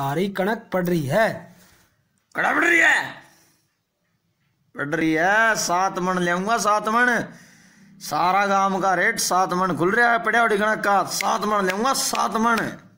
सारी कणक पड़ रही है कड़ा पड़ रही है पड़ रही है सात मण लेऊंगा सात मण सारा गांव का रेट सात मण खुल रहा है पड़िया कणक का सात मन लेऊंगा सात मण